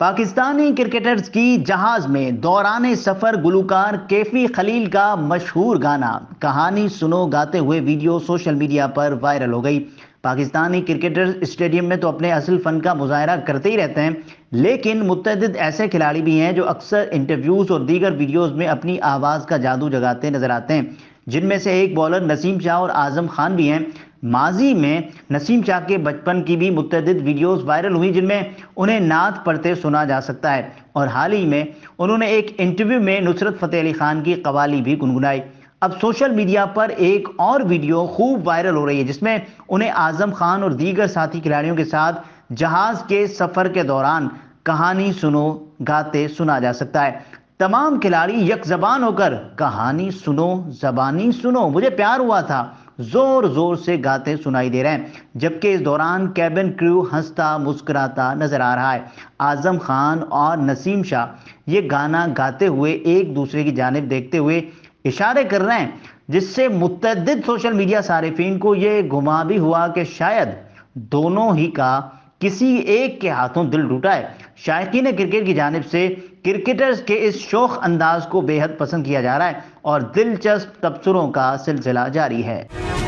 Pakistani cricketers की जहाज में दौरान सफर गुलूकार केफी खलील का मशहूर गाना कहानी सुनो गाते हुए वीडियो सोशल मीडिया पर वायरल हो गई पाकिस्तानी क्रिकेटर्स स्टेडियम में तो अपने असल फन का मुजाहरा करते ही रहते हैं लेकिन मुतद ऐसे खिलाड़ी भी हैं जो अक्सर इंटरव्यूज़ और दीगर वीडियोज़ में अपनी आवाज़ का जादू जगाते नजर आते हैं जिनमें से एक बॉलर नसीम शाह और आजम खान भी हैं माजी में नसीम शाह के बचपन की भी मुतद वीडियोस वायरल हुई जिनमें उन्हें नात पढ़ते सुना जा सकता है और हाल ही में उन्होंने एक इंटरव्यू में नुसरत फतेह अली खान की कवाली भी गुनगुनाई अब सोशल मीडिया पर एक और वीडियो खूब वायरल हो रही है जिसमें उन्हें आजम खान और दीगर साथी खिलाड़ियों के साथ जहाज के सफर के दौरान कहानी सुनो गाते सुना जा सकता है तमाम खिलाड़ी यक जबान होकर कहानी सुनो जबानी सुनो मुझे प्यार हुआ था जोर जोर से गाते सुनाई दे रहे हैं जबकि इस दौरान कैबिन क्रू हंसता मुस्कुराता नजर आ रहा है आजम खान और नसीम शाह ये गाना गाते हुए एक दूसरे की जानब देखते हुए इशारे कर रहे हैं जिससे मुतद सोशल मीडिया सार्फिन को यह घुमा भी हुआ कि शायद दोनों ही का किसी एक के हाथों दिल टूटा है ने क्रिकेट की जानब से क्रिकेटर्स के इस शोख अंदाज को बेहद पसंद किया जा रहा है और दिलचस्प तबसरों का सिलसिला जारी है